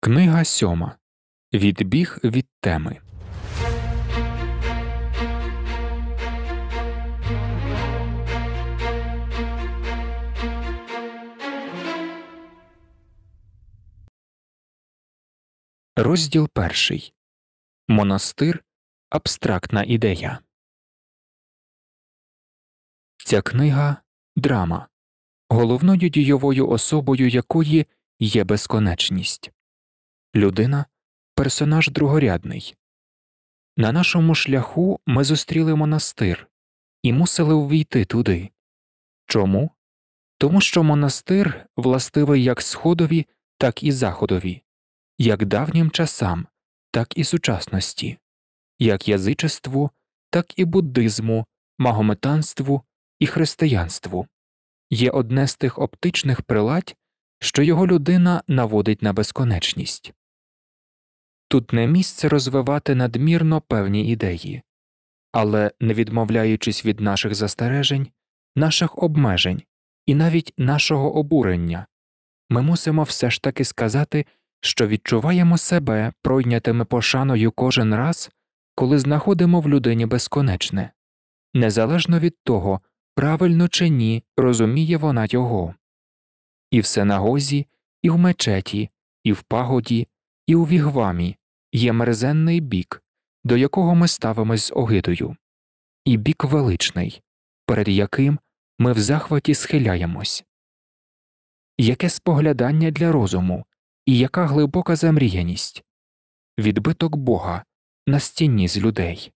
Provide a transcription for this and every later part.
Книга сьома. Відбіг від теми. Розділ перший. Монастир. Абстрактна ідея. Ця книга драма, головною дійовою особою якої є безконечність людина персонаж другорядний. На нашому шляху ми зустріли монастир і мусили увійти туди. Чому? Тому що монастир властивий як сходові, так і заходові, як давнім часам, так і сучасності, як язичеству, так і буддизму, магометанству і християнству, є одне з тих оптичних приладь, що його людина наводить на безконечність. Тут не місце розвивати надмірно певні ідеї, але, не відмовляючись від наших застережень, наших обмежень і навіть нашого обурення, ми мусимо все ж таки сказати, що відчуваємо себе пройнятими пошаною кожен раз, коли знаходимо в людині безконечне, незалежно від того, правильно чи ні розуміє вона його, і в синагозі, і в мечеті, і в пагоді і у вігвамі є мерзенний бік, до якого ми ставимось з огидою, і бік величний, перед яким ми в захваті схиляємось. Яке споглядання для розуму, і яка глибока замріяність відбиток Бога на стіні з людей.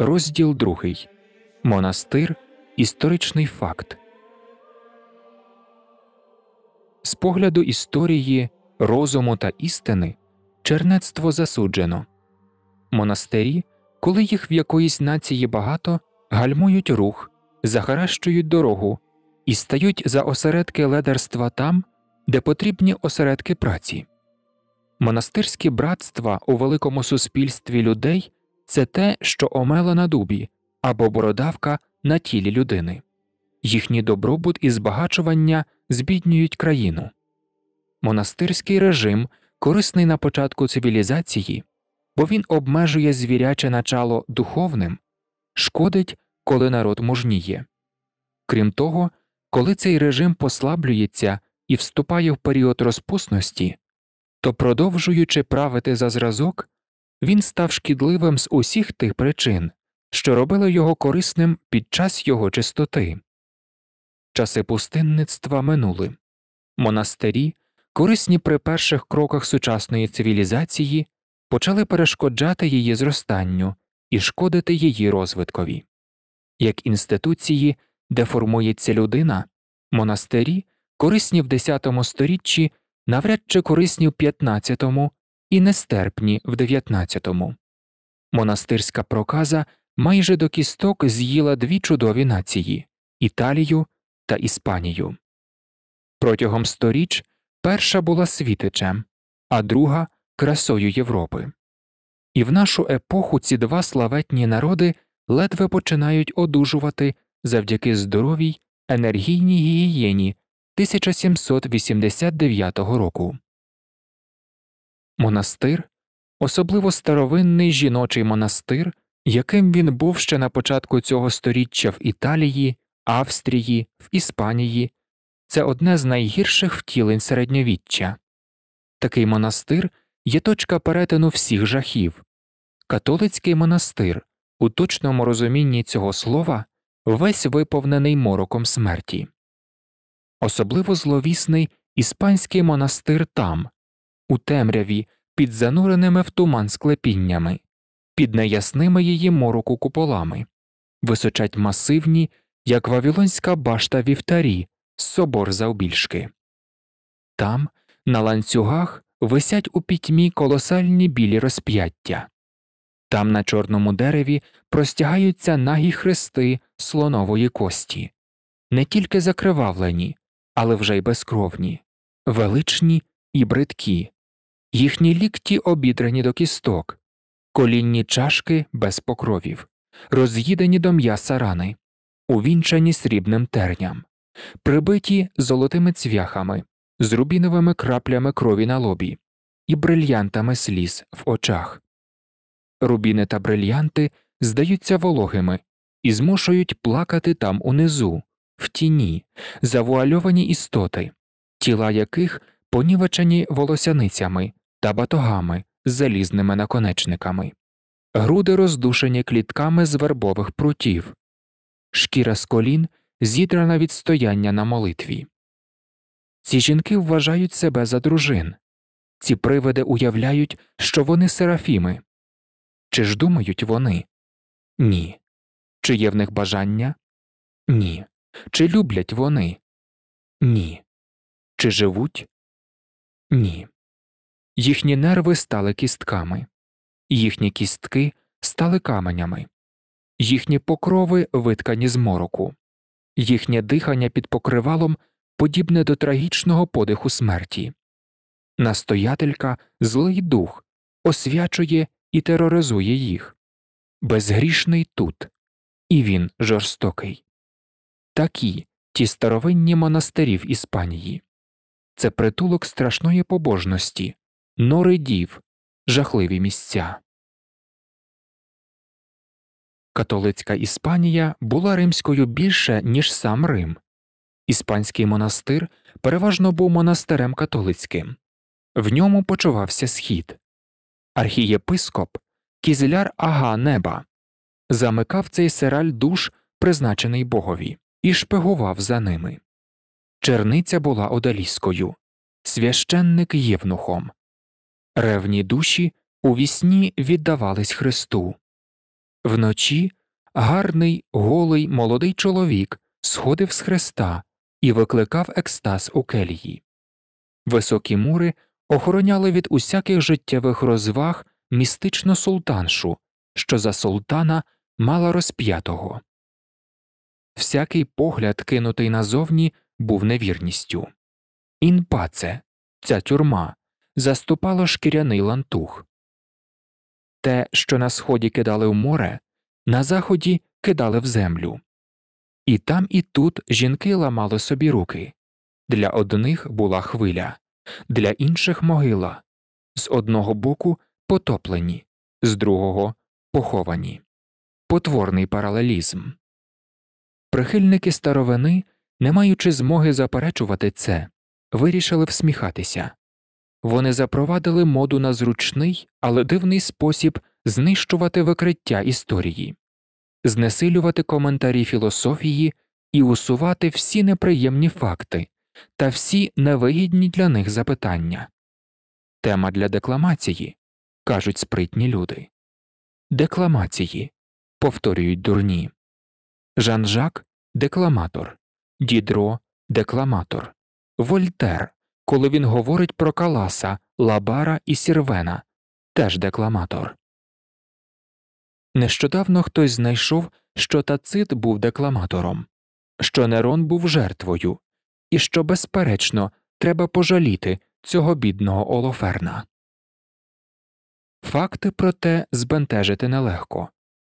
Розділ другий Монастир. Історичний факт. З погляду історії, розуму та істини чернецтво засуджено. Монастирі, коли їх в якоїсь нації багато, гальмують рух, захаращують дорогу і стають за осередки ледерства там, де потрібні осередки праці. Монастирські братства у великому суспільстві людей це те, що омела на дубі або бородавка на тілі людини, їхній добробут і збагачування збіднюють країну. Монастирський режим корисний на початку цивілізації, бо він обмежує звіряче начало духовним, шкодить, коли народ мужніє. Крім того, коли цей режим послаблюється і вступає в період розпусності, то, продовжуючи правити за зразок, він став шкідливим з усіх тих причин, що робили його корисним під час його чистоти. Часи пустинництва минули монастирі, корисні при перших кроках сучасної цивілізації, почали перешкоджати її зростанню і шкодити її розвиткові. Як інституції, де формується людина, монастирі, корисні в X столітті, навряд чи корисні в 15-му і нестерпні в 19-му. Монастирська проказа майже до кісток з'їла дві чудові нації Італію та Іспанію. Протягом сторіч перша була світичем, а друга красою Європи. І в нашу епоху ці два славетні народи ледве починають одужувати завдяки здоровій енергійній гігієні 1789 року. Монастир, особливо старовинний жіночий монастир, яким він був ще на початку цього століття в Італії, Австрії, в Іспанії, це одне з найгірших втілень середньовіччя. Такий монастир є точка перетину всіх жахів. Католицький монастир у точному розумінні цього слова весь виповнений мороком смерті, особливо зловісний іспанський монастир там у темряві, під зануреними в туман склепіннями, під неясними її мороку куполами, височать масивні, як вавілонська башта вівтарі, собор завбільшки. Там, на ланцюгах, висять у пітьмі колосальні білі розп'яття. Там на чорному дереві простягаються нагі хрести слонової кості, не тільки закривавлені, але вже й безкровні, величні і бридкі, їхні лікті обідрані до кісток, колінні чашки без покровів, роз'їдені до м'яса рани, увінчані срібним терням, прибиті золотими цвяхами, з рубіновими краплями крові на лобі і брильянтами сліз в очах. Рубіни та брильянти здаються вологими і змушують плакати там унизу, в тіні, завуальовані істоти, тіла яких понівечені волосяницями, та батогами з залізними наконечниками, груди роздушені клітками з вербових прутів, шкіра з колін зідрана від стояння на молитві. Ці жінки вважають себе за дружин, ці привиди уявляють, що вони серафіми. Чи ж думають вони? Ні. Чи є в них бажання? Ні. Чи люблять вони? Ні. Чи живуть? Ні. Їхні нерви стали кістками, їхні кістки стали каменями, їхні покрови виткані з мороку, їхнє дихання під покривалом подібне до трагічного подиху смерті. Настоятелька, злий дух, освячує і тероризує їх. Безгрішний тут, і він жорстокий. Такі ті старовинні монастирі в Іспанії це притулок страшної побожності норидів, жахливі місця. Католицька Іспанія була римською більше, ніж сам Рим. Іспанський монастир переважно був монастирем католицьким, в ньому почувався схід. Архієпископ кізляр Ага Неба замикав цей сираль душ, призначений богові, і шпигував за ними. Черниця була одаліською, священник євнухом, ревні душі у вісні віддавались Христу. Вночі гарний, голий молодий чоловік сходив з Христа і викликав екстаз у келії. Високі мури охороняли від усяких життєвих розваг містичну султаншу, що за султана мала розп'ятого. Всякий погляд, кинутий назовні, був невірністю. Інпаце, ця тюрма, заступало шкіряний лантух. Те, що на сході кидали в море, на заході кидали в землю. І там, і тут жінки ламали собі руки для одних була хвиля, для інших могила, з одного боку потоплені, з другого поховані. Потворний паралелізм. Прихильники старовини, не маючи змоги заперечувати це, вирішили всміхатися вони запровадили моду на зручний, але дивний спосіб знищувати викриття історії, знесилювати коментарі філософії і усувати всі неприємні факти та всі невигідні для них запитання. Тема для декламації кажуть спритні люди. Декламації повторюють дурні. Жан Жак декламатор, Дідро декламатор, Вольтер коли він говорить про Каласа, Лабара і Сірвена, теж декламатор. Нещодавно хтось знайшов, що тацит був декламатором, що Нерон був жертвою, і що, безперечно, треба пожаліти цього бідного Олоферна. Факти, про те збентежити нелегко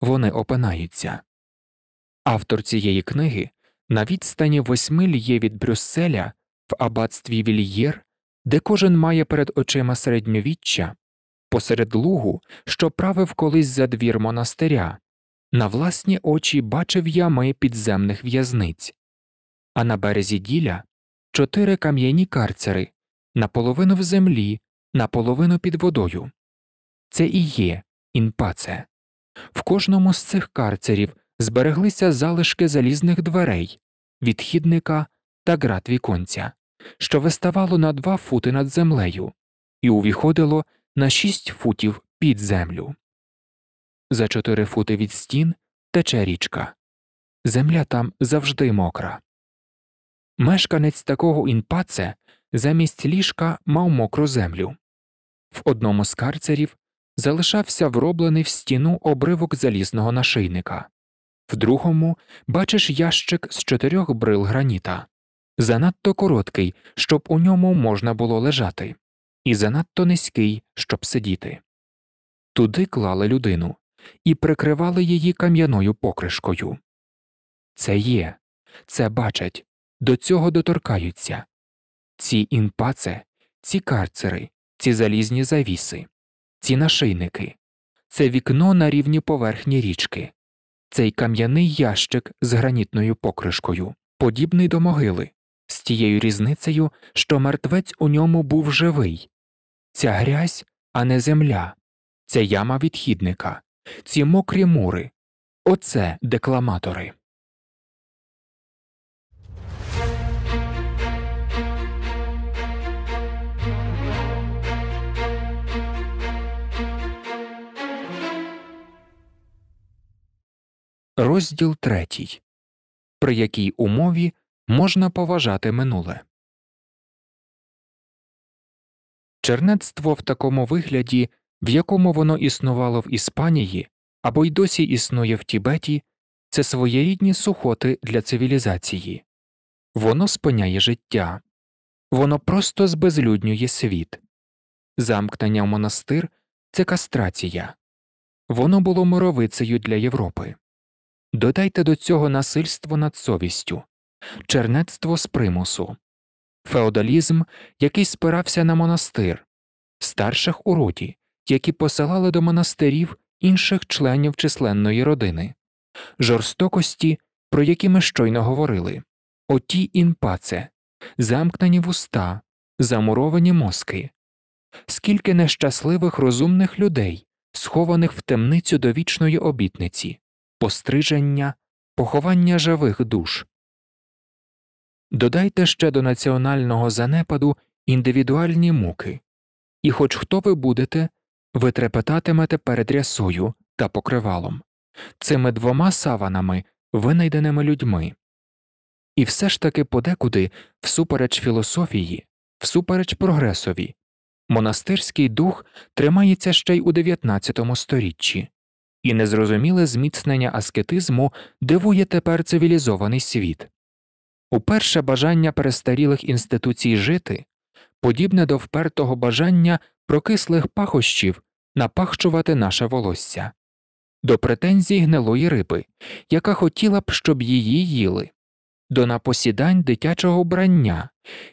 вони опинаються. Автор цієї книги на відстані восьми льє від Брюсселя в аббатстві Вільєр, де кожен має перед очима середньовіччя, посеред лугу, що правив колись за двір монастиря, на власні очі бачив ями підземних в'язниць, а на березі діля чотири кам'яні карцери, наполовину в землі, наполовину під водою. Це і є інпаце. В кожному з цих карцерів збереглися залишки залізних дверей, відхідника та град віконця що виставало на два фути над землею і увіходило на шість футів під землю. За чотири фути від стін тече річка. Земля там завжди мокра. Мешканець такого інпаце замість ліжка мав мокру землю. В одному з карцерів залишався вроблений в стіну обривок залізного нашийника, в другому бачиш ящик з чотирьох брил граніта занадто короткий, щоб у ньому можна було лежати, і занадто низький, щоб сидіти. Туди клали людину і прикривали її кам'яною покришкою. Це є, це бачать, до цього доторкаються ці інпаце, ці карцери, ці залізні завіси, ці нашийники, це вікно на рівні поверхні річки, цей кам'яний ящик з гранітною покришкою, подібний до могили, тією різницею, що мертвець у ньому був живий ця грязь, а не земля, ця яма відхідника, ці мокрі мури, оце декламатори. Розділ третій. При якій умові можна поважати минуле. Чернецтво в такому вигляді, в якому воно існувало в Іспанії або й досі існує в Тібеті, це своєрідні сухоти для цивілізації, воно спиняє життя, воно просто збезлюднює світ, замкнення в монастир це кастрація, воно було муровицею для Європи. Додайте до цього насильство над совістю, чернецтво з примусу, феодалізм, який спирався на монастир, старших у роді, які посилали до монастирів інших членів численної родини, жорстокості, про які ми щойно говорили, оті інпаце, замкнені вуста, замуровані мозки, скільки нещасливих розумних людей, схованих в темницю до вічної обітниці, постриження, поховання живих душ. Додайте ще до національного занепаду індивідуальні муки, і, хоч хто ви будете, ви трепетатимете перед рясою та покривалом, цими двома саванами, винайденими людьми. І все ж таки подекуди, всупереч філософії, всупереч прогресові, монастирський дух тримається ще й у XIX сторіччі, і незрозуміле зміцнення аскетизму дивує тепер цивілізований світ. Уперше бажання перестарілих інституцій жити подібне до впертого бажання прокислих пахощів напахчувати наше волосся, до претензій гнилої риби, яка хотіла б, щоб її їли, до напосідань дитячого брання,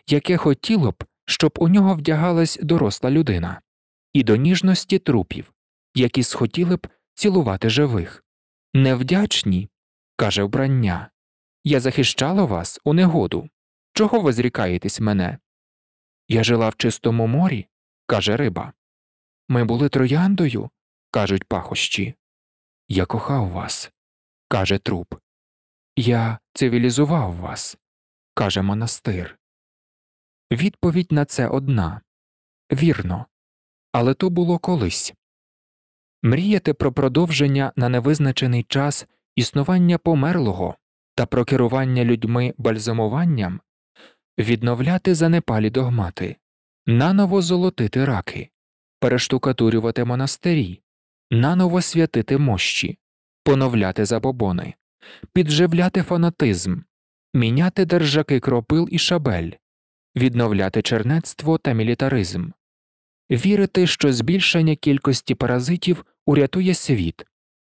яке хотіло б, щоб у нього вдягалась доросла людина, і до ніжності трупів, які схотіли б цілувати живих. Невдячні, каже вбрання. Я захищала вас у негоду. Чого ви зрікаєтесь мене? Я жила в чистому морі, каже риба. Ми були трояндою, кажуть пахощі. Я кохав вас, каже труп. Я цивілізував вас, каже монастир. Відповідь на це одна вірно. Але то було колись. Мріяти про продовження на невизначений час існування померлого та про керування людьми бальзамуванням, відновляти занепалі догмати, наново золотити раки, перештукатурювати монастирі, наново святити мощі, поновляти забобони, підживляти фанатизм, міняти держаки кропил і шабель, відновляти чернецтво та мілітаризм, вірити, що збільшення кількості паразитів урятує світ,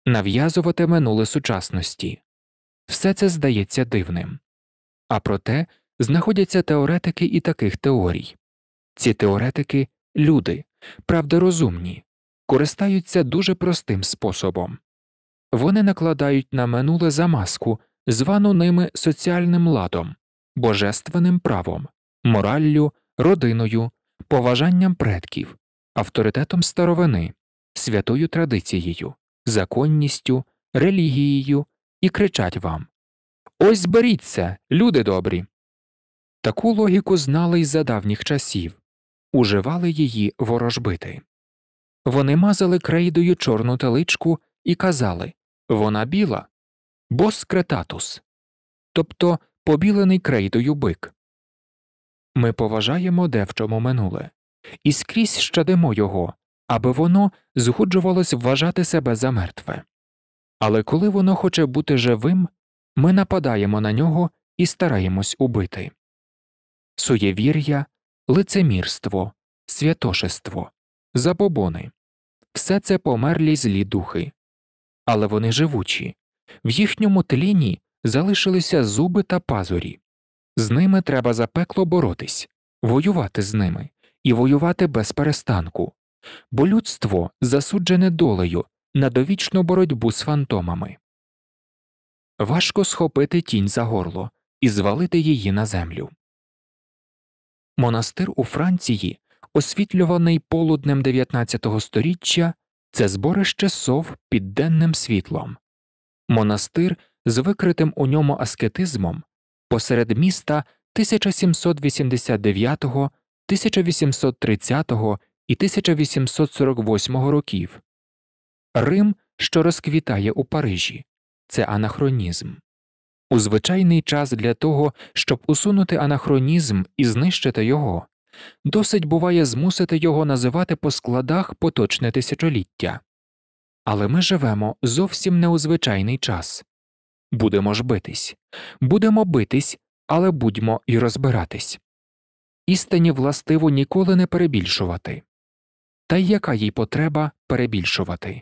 нав'язувати минуле сучасності все це здається дивним. А проте знаходяться теоретики і таких теорій. Ці теоретики люди, правда розумні, користаються дуже простим способом вони накладають на минуле замазку, звану ними соціальним ладом, божественним правом, мораллю, родиною, поважанням предків, авторитетом старовини, святою традицією, законністю, релігією і кричать вам Ось зберіться, люди добрі. Таку логіку знали й за давніх часів, уживали її ворожбити. Вони мазали крейдою чорну теличку і казали вона біла, бос кретатус, тобто побілений крейдою бик. Ми поважаємо де в чому минуле, і скрізь щадимо його, аби воно згоджувалось вважати себе за мертве. Але коли воно хоче бути живим, ми нападаємо на нього і стараємось убити суєвір'я, лицемірство, святошество, забобони все це померлі злі духи, але вони живучі, в їхньому тліні залишилися зуби та пазурі. З ними треба запекло боротись, воювати з ними і воювати без перестанку, бо людство засуджене долею на довічну боротьбу з фантомами. Важко схопити тінь за горло і звалити її на землю. Монастир у Франції, освітлюваний полуднем 19 століття, це зборище сов під денним світлом, монастир з викритим у ньому аскетизмом посеред міста 1789, 1830 і 1848 років Рим, що розквітає у Парижі, це анахронізм. У звичайний час для того, щоб усунути анахронізм і знищити його, досить буває змусити його називати по складах поточне тисячоліття. Але ми живемо зовсім не у звичайний час будемо ж битись, будемо битись, але будьмо і розбиратись. Істині властиво ніколи не перебільшувати. Та й яка їй потреба перебільшувати?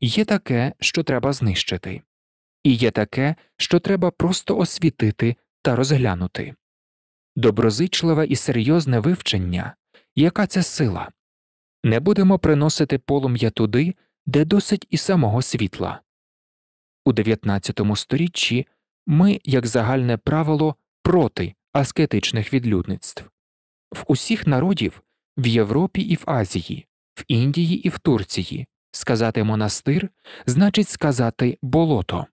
Є таке, що треба знищити, і є таке, що треба просто освітити та розглянути. Доброзичливе і серйозне вивчення, яка це сила? Не будемо приносити полум'я туди, де досить і самого світла. У XIX сторіччі ми, як загальне правило, проти аскетичних відлюдництв в усіх народів в Європі і в Азії, в Індії і в Турції, Сказати монастир значить сказати болото.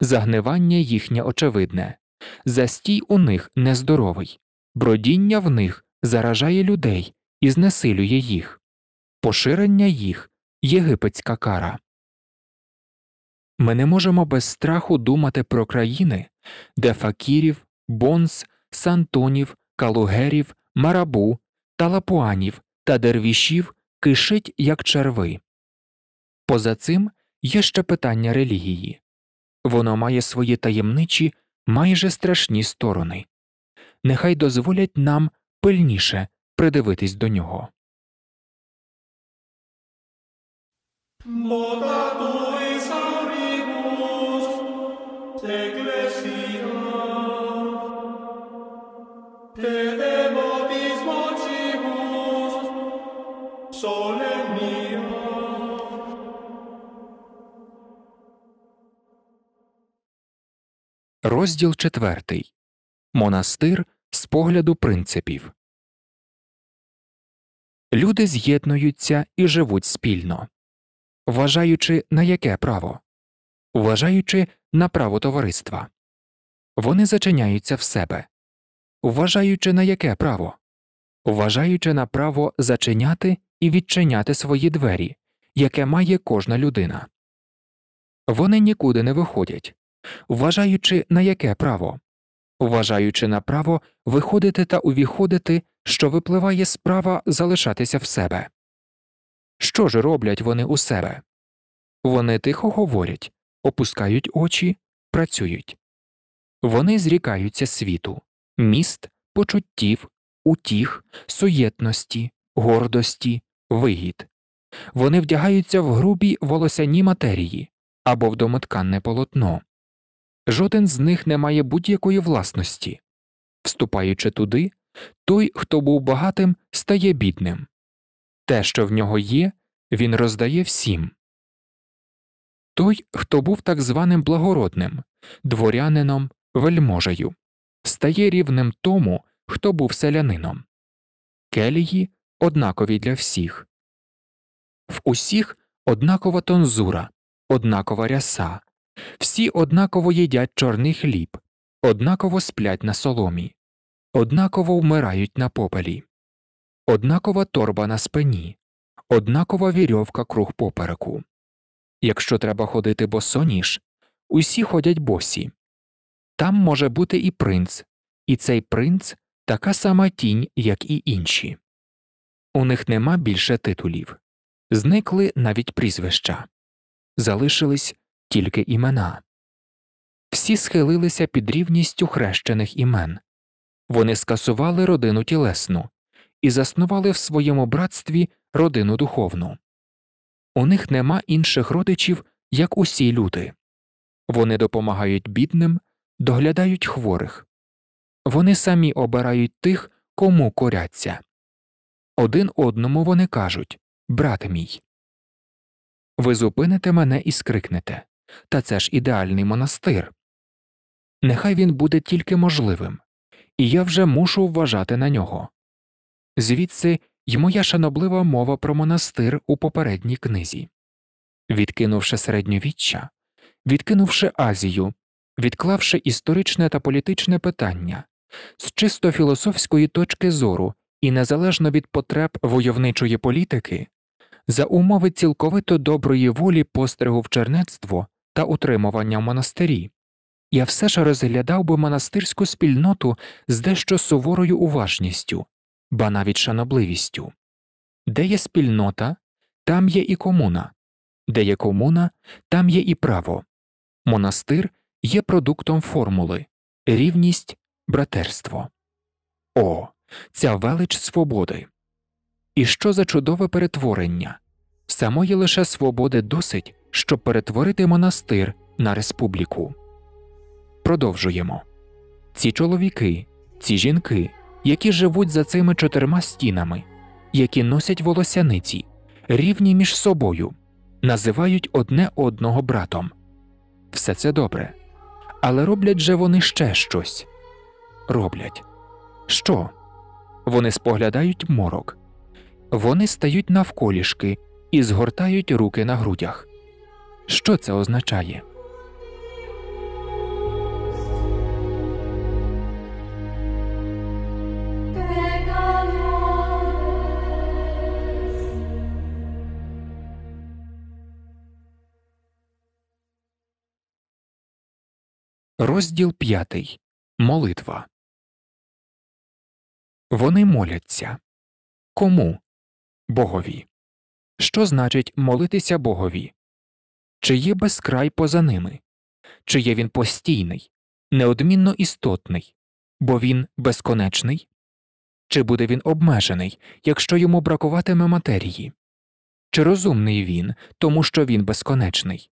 Загнивання їхнє очевидне, застій у них нездоровий, бродіння в них заражає людей і знесилює їх, поширення їх єгипетська кара. Ми не можемо без страху думати про країни, де факірів, бонс, сантонів, калугерів, марабу, талапуанів та дервішів кишить як черви. Поза цим є ще питання релігії воно має свої таємничі, майже страшні сторони, нехай дозволять нам пильніше придивитись до нього. Te Розділ четвертий Монастир з погляду принципів. Люди з'єднуються і живуть спільно. Вважаючи на яке право, вважаючи на право товариства. Вони зачиняються в себе. Вважаючи на яке право, вважаючи на право зачиняти і відчиняти свої двері, яке має кожна людина. Вони нікуди не виходять вважаючи на яке право, вважаючи на право виходити та увіходити, що випливає з права залишатися в себе. Що ж роблять вони у себе? Вони тихо говорять, опускають очі, працюють. Вони зрікаються світу, міст, почуттів, утіх, суєтності, гордості, вигід. Вони вдягаються в грубі волосяні матерії або в домотканне полотно, Жоден з них не має будь-якої власності. Вступаючи туди, той, хто був багатим, стає бідним. Те, що в нього є, він роздає всім. Той, хто був так званим благородним, дворянином, вельможею, стає рівним тому, хто був селянином. Келії однакові для всіх. В усіх однакова тонзура, однакова ряса, всі однаково їдять чорний хліб, однаково сплять на соломі, однаково вмирають на попелі, однакова торба на спині, однакова вірьовка круг попереку. Якщо треба ходити босоніж, усі ходять босі. Там може бути і принц, і цей принц така сама тінь, як і інші. У них нема більше титулів, зникли навіть прізвища, залишились тільки імена. Всі схилилися під рівністю хрещених імен, вони скасували родину тілесну і заснували в своєму братстві родину духовну. У них нема інших родичів, як усі люди. Вони допомагають бідним, доглядають хворих, вони самі обирають тих, кому коряться. Один одному вони кажуть Брат мій, ви зупините мене і скрикнете та це ж ідеальний монастир. Нехай він буде тільки можливим, і я вже мушу вважати на нього. Звідси й моя шаноблива мова про монастир у попередній книзі. Відкинувши середньовіччя, відкинувши Азію, відклавши історичне та політичне питання з чисто філософської точки зору і незалежно від потреб войовничої політики, за умови цілковито доброї волі постригу в чернецтво та утримування в монастирі. Я все ж розглядав би монастирську спільноту з дещо суворою уважністю, ба навіть шанобливістю. Де є спільнота, там є і комуна, де є комуна, там є і право. Монастир є продуктом формули, рівність, братерство. О, ця велич свободи. І що за чудове перетворення? Самої лише свободи досить щоб перетворити монастир на республіку. Продовжуємо ці чоловіки, ці жінки, які живуть за цими чотирма стінами, які носять волосяниці, рівні між собою, називають одне одного братом. Все це добре. Але роблять же вони ще щось. Роблять. Що? Вони споглядають морок, вони стають навколішки і згортають руки на грудях. Що це означає? Розділ п'ятий Молитва. Вони моляться. Кому? Богові. Що значить молитися Богові? чи є безкрай поза ними, чи є він постійний, неодмінно істотний, бо він безконечний? Чи буде він обмежений, якщо йому бракуватиме матерії? Чи розумний він, тому що він безконечний?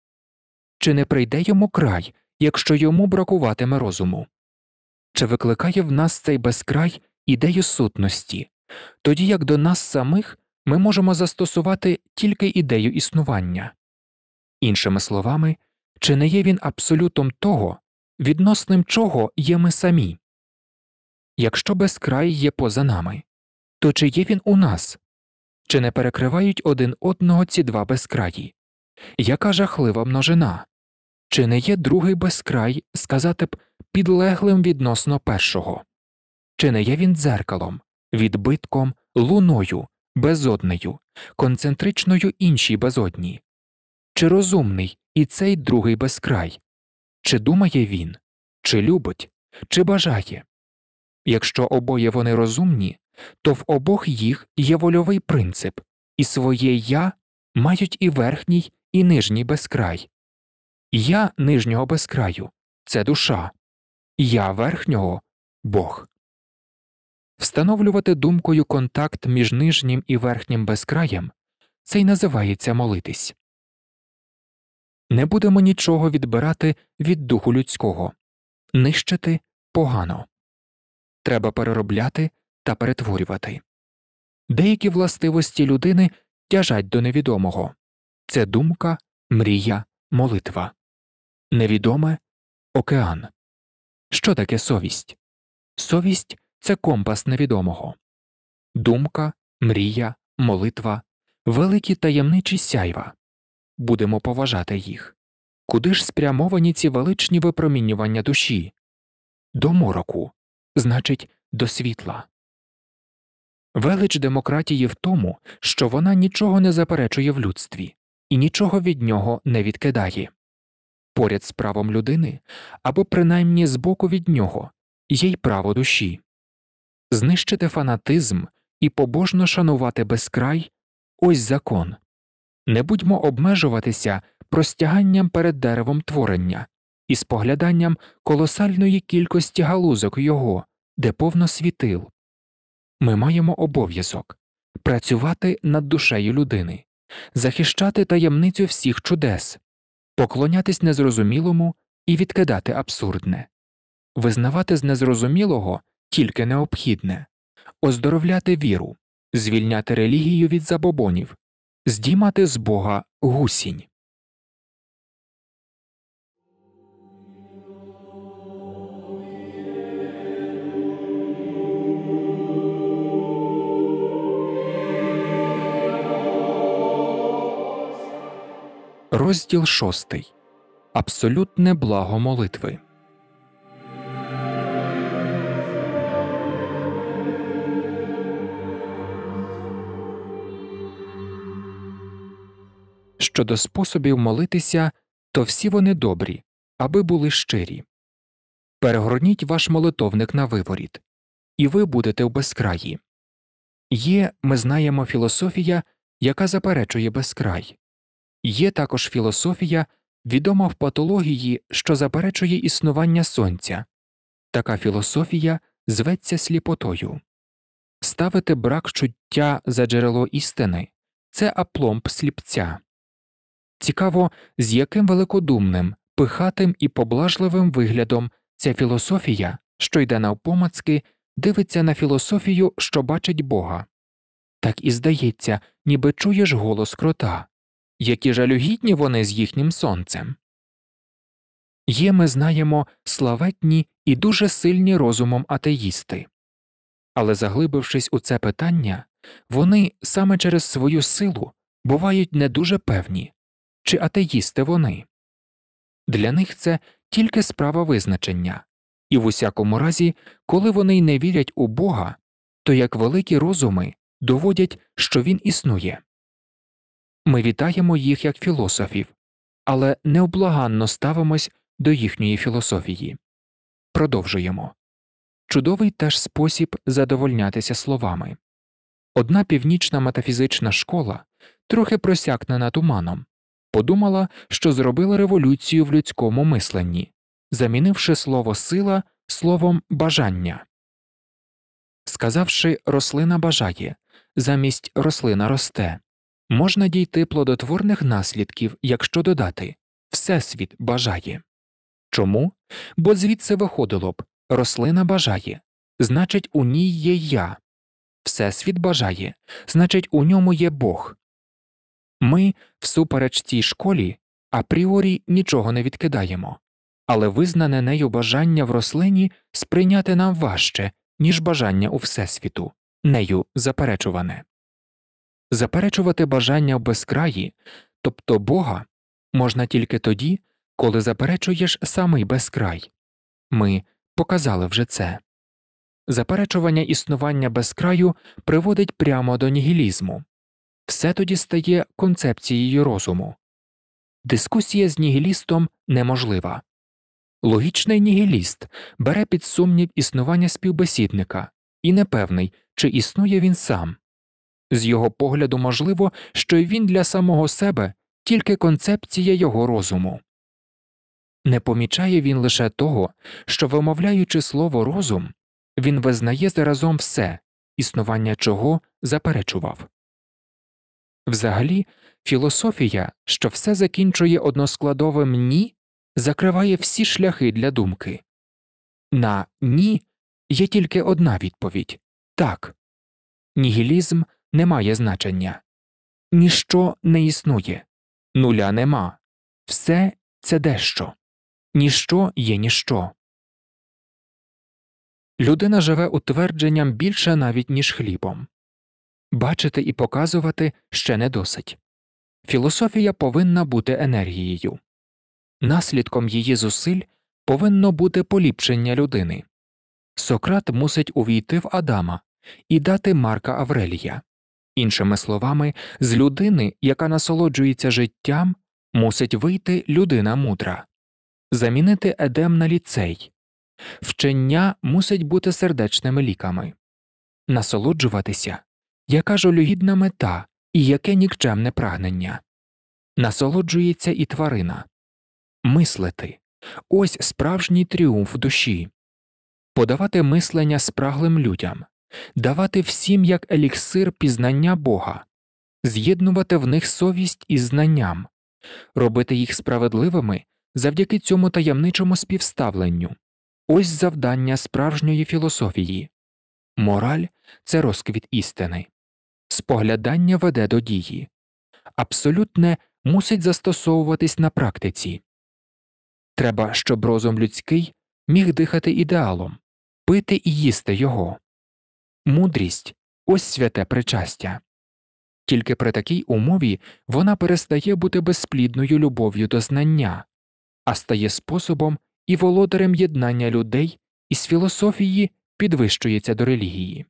Чи не прийде йому край, якщо йому бракуватиме розуму? Чи викликає в нас цей безкрай ідею сутності, тоді як до нас самих ми можемо застосувати тільки ідею існування? Іншими словами, чи не є він абсолютом того, відносним чого є ми самі? Якщо безкрай є поза нами, то чи є він у нас? Чи не перекривають один одного ці два безкраї? Яка жахлива множина? Чи не є другий безкрай, сказати б, підлеглим відносно першого? Чи не є він дзеркалом, відбитком, луною, безоднею, концентричною іншій безодні? Чи розумний і цей другий безкрай? Чи думає він, чи любить, чи бажає? Якщо обоє вони розумні, то в обох їх є вольовий принцип, і своє я мають і верхній, і нижній безкрай. Я нижнього безкраю це душа, я верхнього Бог. Встановлювати думкою контакт між нижнім і верхнім безкраєм це й називається молитись не будемо нічого відбирати від духу людського, нищити погано, треба переробляти та перетворювати. Деякі властивості людини тяжать до невідомого це думка, мрія, молитва, невідоме океан. Що таке совість? Совість це компас невідомого, думка, мрія, молитва, великі таємничі сяйва будемо поважати їх. Куди ж спрямовані ці величні випромінювання душі? До мороку, значить, до світла. Велич демократії в тому, що вона нічого не заперечує в людстві і нічого від нього не відкидає. Поряд з правом людини або принаймні з боку від нього є й право душі. Знищити фанатизм і побожно шанувати безкрай ось закон не будьмо обмежуватися простяганням перед деревом творення і спогляданням колосальної кількості галузок його, де повно світил. Ми маємо обов'язок працювати над душею людини, захищати таємницю всіх чудес, поклонятись незрозумілому і відкидати абсурдне, визнавати з незрозумілого тільки необхідне, оздоровляти віру, звільняти релігію від забобонів Здімати з Бога гусінь. Розділ шостий. Абсолютне благо молитви. щодо способів молитися, то всі вони добрі, аби були щирі. Перегорніть ваш молитовник на виворіт, і ви будете в безкраї. Є, ми знаємо, філософія, яка заперечує безкрай, є також філософія, відома в патології, що заперечує існування сонця. Така філософія зветься сліпотою. Ставити брак чуття за джерело істини це апломб сліпця. Цікаво, з яким великодумним, пихатим і поблажливим виглядом ця філософія, що йде навпомацки, дивиться на філософію, що бачить Бога. Так і здається, ніби чуєш голос крота, які жалюгідні вони з їхнім сонцем. Є, ми знаємо, славетні і дуже сильні розумом атеїсти, але, заглибившись у це питання, вони саме через свою силу бувають не дуже певні, чи атеїсти вони. Для них це тільки справа визначення, і в усякому разі, коли вони й не вірять у Бога, то як великі розуми доводять, що він існує. Ми вітаємо їх як філософів, але необлаганно ставимось до їхньої філософії. Продовжуємо чудовий теж спосіб задовольнятися словами. Одна північна метафізична школа трохи просякнена туманом, подумала, що зробила революцію в людському мисленні, замінивши слово сила словом бажання. Сказавши рослина бажає, замість рослина росте, можна дійти плодотворних наслідків, якщо додати Всесвіт бажає. Чому? Бо звідси виходило б рослина бажає, значить, у ній є я, Всесвіт бажає, значить, у ньому є Бог, ми, всупереч цій школі, апріорі нічого не відкидаємо, але визнане нею бажання в рослині сприйняти нам важче, ніж бажання у Всесвіту, нею заперечуване. Заперечувати бажання в безкраї, тобто Бога, можна тільки тоді, коли заперечуєш самий безкрай. Ми показали вже це. Заперечування існування безкраю приводить прямо до нігілізму все тоді стає концепцією розуму. Дискусія з нігілістом неможлива. Логічний нігіліст бере під сумнів існування співбесідника і непевний, чи існує він сам. З його погляду, можливо, що він для самого себе тільки концепція його розуму. Не помічає він лише того, що, вимовляючи слово розум, він визнає заразом все, існування чого заперечував. Взагалі, філософія, що все закінчує односкладовим ні, закриває всі шляхи для думки. На ні є тільки одна відповідь так. Нігілізм не має значення. Ніщо не існує, нуля нема, все це дещо, ніщо є ніщо. Людина живе утвердженням більше навіть ніж хлібом бачити і показувати ще не досить. Філософія повинна бути енергією. Наслідком її зусиль повинно бути поліпшення людини. Сократ мусить увійти в Адама і дати Марка Аврелія. Іншими словами, з людини, яка насолоджується життям, мусить вийти людина мудра, замінити едем на ліцей, вчення мусить бути сердечними ліками, насолоджуватися яка жалюгідна мета і яке нікчемне прагнення. Насолоджується і тварина мислити ось справжній тріумф душі, подавати мислення спраглим людям, давати всім як еліксир пізнання Бога, з'єднувати в них совість із знанням, робити їх справедливими завдяки цьому таємничому співставленню. Ось завдання справжньої філософії мораль це розквіт істини споглядання веде до дії, абсолютне мусить застосовуватись на практиці. Треба, щоб розум людський міг дихати ідеалом, пити і їсти його. Мудрість ось святе причастя. Тільки при такій умові вона перестає бути безплідною любов'ю до знання, а стає способом і володарем єднання людей із філософії підвищується до релігії.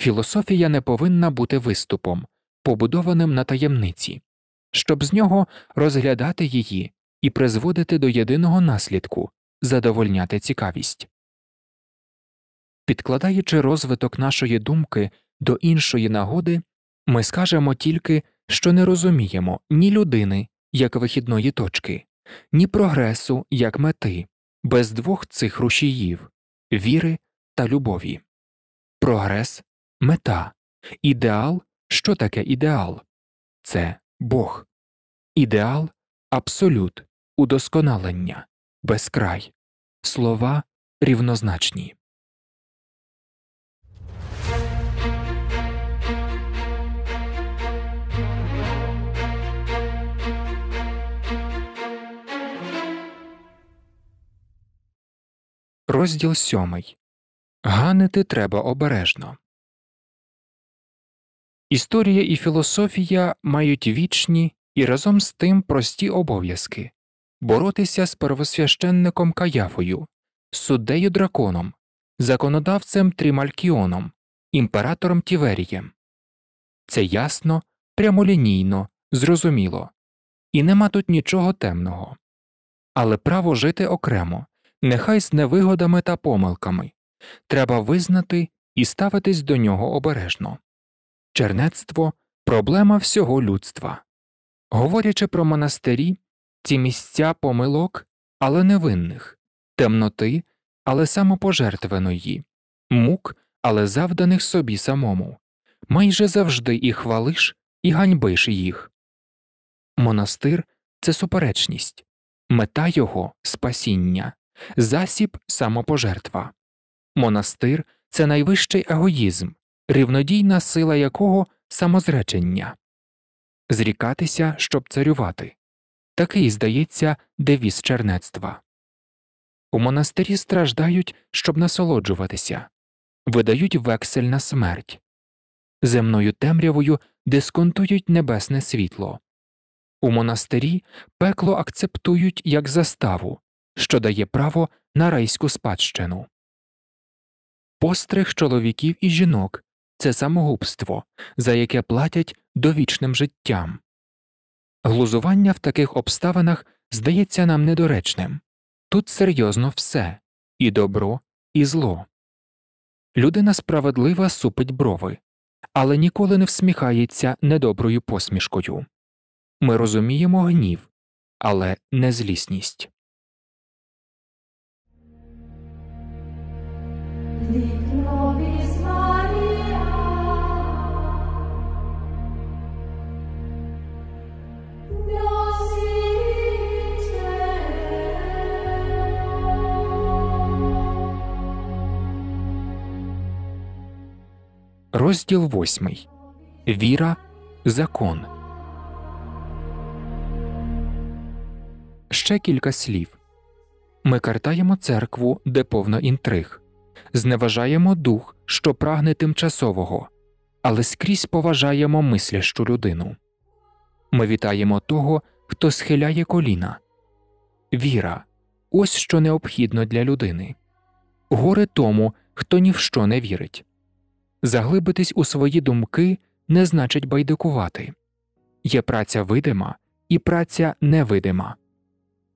Філософія не повинна бути виступом, побудованим на таємниці, щоб з нього розглядати її і призводити до єдиного наслідку задовольняти цікавість. Підкладаючи розвиток нашої думки до іншої нагоди, ми скажемо тільки, що не розуміємо ні людини як вихідної точки, ні прогресу як мети без двох цих рушіїв віри та любові. Прогрес мета. Ідеал що таке ідеал? Це Бог. Ідеал абсолют, удосконалення, безкрай, слова рівнозначні. Розділ сьомий. Ганити треба обережно. Історія і філософія мають вічні і разом з тим прості обов'язки боротися з первосвященником Каяфою, суддею драконом, законодавцем Трімалькіоном, імператором Тіверієм. Це ясно, прямолінійно, зрозуміло, і нема тут нічого темного. Але право жити окремо, нехай з невигодами та помилками треба визнати і ставитись до нього обережно чернецтво проблема всього людства. Говорячи про монастирі, ці місця помилок, але невинних, темноти, але самопожертвеної, мук, але завданих собі самому, майже завжди і хвалиш, і ганьбиш їх. Монастир це суперечність, мета його спасіння, засіб самопожертва. Монастир це найвищий егоїзм, рівнодійна сила якого самозречення, зрікатися, щоб царювати. Такий, здається, девіз чернецтва. У монастирі страждають, щоб насолоджуватися, видають вексель на смерть, земною темрявою дисконтують небесне світло. У монастирі пекло акцептують як заставу, що дає право на райську спадщину. Пострих чоловіків і жінок це самогубство, за яке платять довічним життям. Глузування в таких обставинах здається нам недоречним тут серйозно все і добро, і зло. Людина справедлива супить брови, але ніколи не всміхається недоброю посмішкою. Ми розуміємо гнів, але не злісність. Розділ восьмий Віра. Закон. Ще кілька слів. Ми картаємо церкву, де повно інтриг. Зневажаємо дух, що прагне тимчасового, але скрізь поважаємо мислящу людину. Ми вітаємо того, хто схиляє коліна. Віра. Ось що необхідно для людини. Горе тому, хто ні в що не вірить. Заглибитись у свої думки не значить байдикувати є праця видима і праця невидима,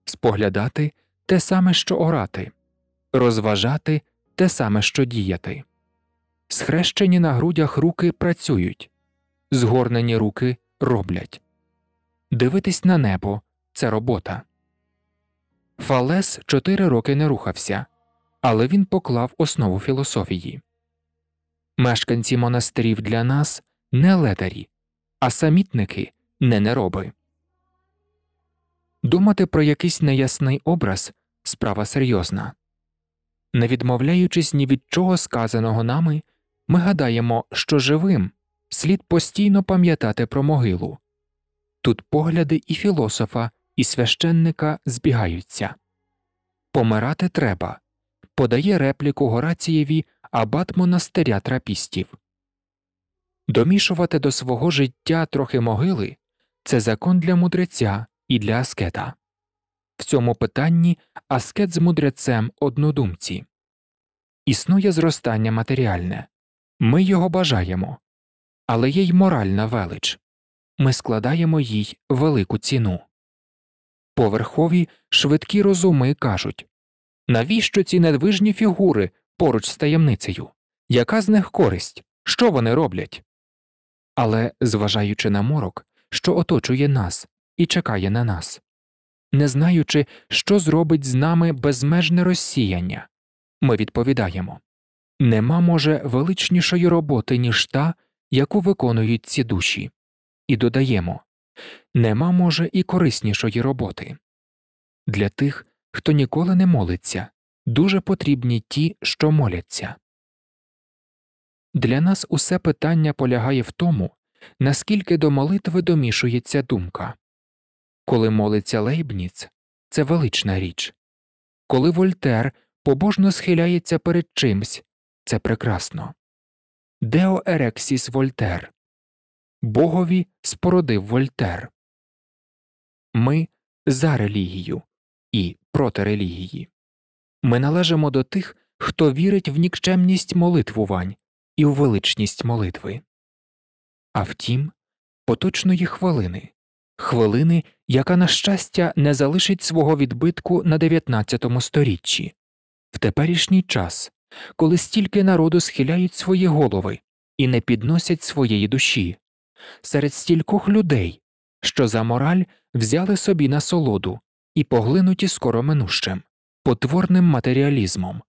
споглядати те саме, що орати, розважати те саме, що діяти. Схрещені на грудях руки працюють, згорнені руки роблять. Дивитись на небо це робота. Фалес чотири роки не рухався, але він поклав основу філософії. Мешканці монастирів для нас не ледарі, а самітники не нероби. Думати про якийсь неясний образ справа серйозна. Не відмовляючись ні від чого сказаного нами, ми гадаємо, що живим слід постійно пам'ятати про могилу. Тут погляди і філософа, і священника збігаються. Помирати треба подає репліку Горацієві абат монастиря трапістів. Домішувати до свого життя трохи могили це закон для мудреця і для аскета. В цьому питанні аскет з мудрецем однодумці існує зростання матеріальне, ми його бажаємо, але є й моральна велич ми складаємо їй велику ціну. Поверхові швидкі розуми кажуть навіщо ці недвижні фігури поруч з таємницею? Яка з них користь? Що вони роблять? Але, зважаючи на морок, що оточує нас і чекає на нас, не знаючи, що зробить з нами безмежне розсіяння, ми відповідаємо нема, може, величнішої роботи, ніж та, яку виконують ці душі, і додаємо нема, може, і кориснішої роботи. Для тих, хто ніколи не молиться, дуже потрібні ті, що моляться. Для нас усе питання полягає в тому, наскільки до молитви домішується думка. Коли молиться Лейбніц, це велична річ. Коли Вольтер побожно схиляється перед чимсь, це прекрасно. Део Ерексіс Вольтер. Богові спородив Вольтер. Ми за релігію і проти релігії. Ми належимо до тих, хто вірить в нікчемність молитвувань і в величність молитви. А втім, поточної хвилини, хвилини, яка, на щастя, не залишить свого відбитку на дев'ятнадцятому сторіччі, в теперішній час, коли стільки народу схиляють свої голови і не підносять своєї душі, серед стількох людей, що за мораль взяли собі насолоду і поглинуті скоро скороминущем потворним матеріалізмом.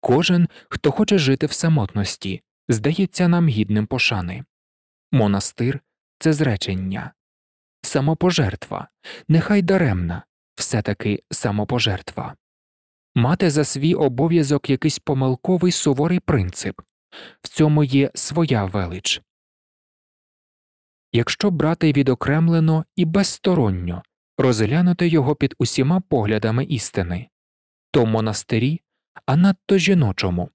Кожен, хто хоче жити в самотності, здається нам гідним пошани. Монастир це зречення, самопожертва, нехай даремна, все таки самопожертва. Мати за свій обов'язок якийсь помилковий суворий принцип в цьому є своя велич. Якщо брати відокремлено і безсторонньо розглянути його під усіма поглядами істини, то монастирі, а надто жіночому.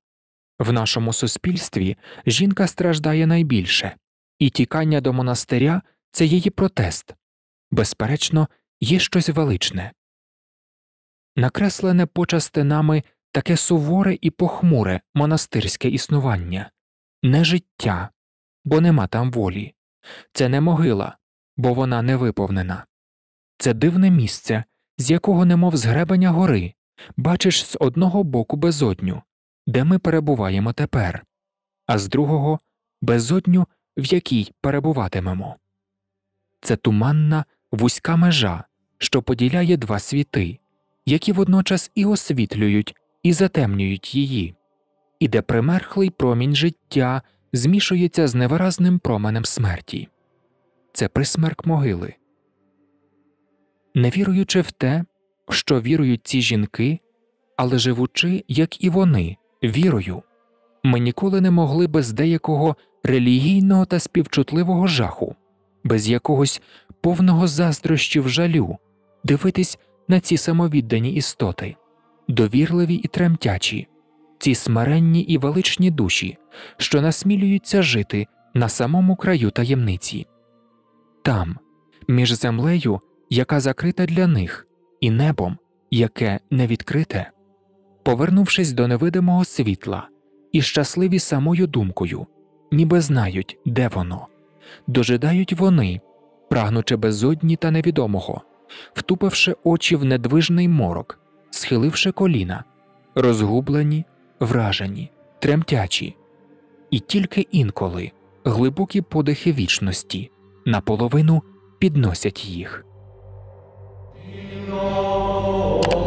В нашому суспільстві жінка страждає найбільше, і тікання до монастиря це її протест безперечно, є щось величне. Накреслене почастинами таке суворе і похмуре монастирське існування, не життя, бо нема там волі, це не могила, бо вона не виповнена, це дивне місце, з якого немов згребення гори, бачиш з одного боку безодню, де ми перебуваємо тепер, а з другого безодню, в якій перебуватимемо. Це туманна вузька межа, що поділяє два світи, які водночас і освітлюють, і затемнюють її, і де примерхлий промінь життя змішується з невиразним променем смерті. Це присмерк могили. Не віруючи в те, що вірують ці жінки, але живучи, як і вони, вірою, ми ніколи не могли без деякого релігійного та співчутливого жаху, без якогось повного заздрощів жалю дивитись на ці самовіддані істоти, довірливі і тремтячі, ці смиренні і величні душі, що насмілюються жити на самому краю таємниці. Там, між землею, яка закрита для них, і небом, яке не відкрите, повернувшись до невидимого світла і щасливі самою думкою, ніби знають, де воно, дожидають вони, прагнучи безодні та невідомого, втупивши очі в недвижний морок, схиливши коліна, розгублені, вражені, тремтячі, і тільки інколи глибокі подихи вічності наполовину підносять їх. No.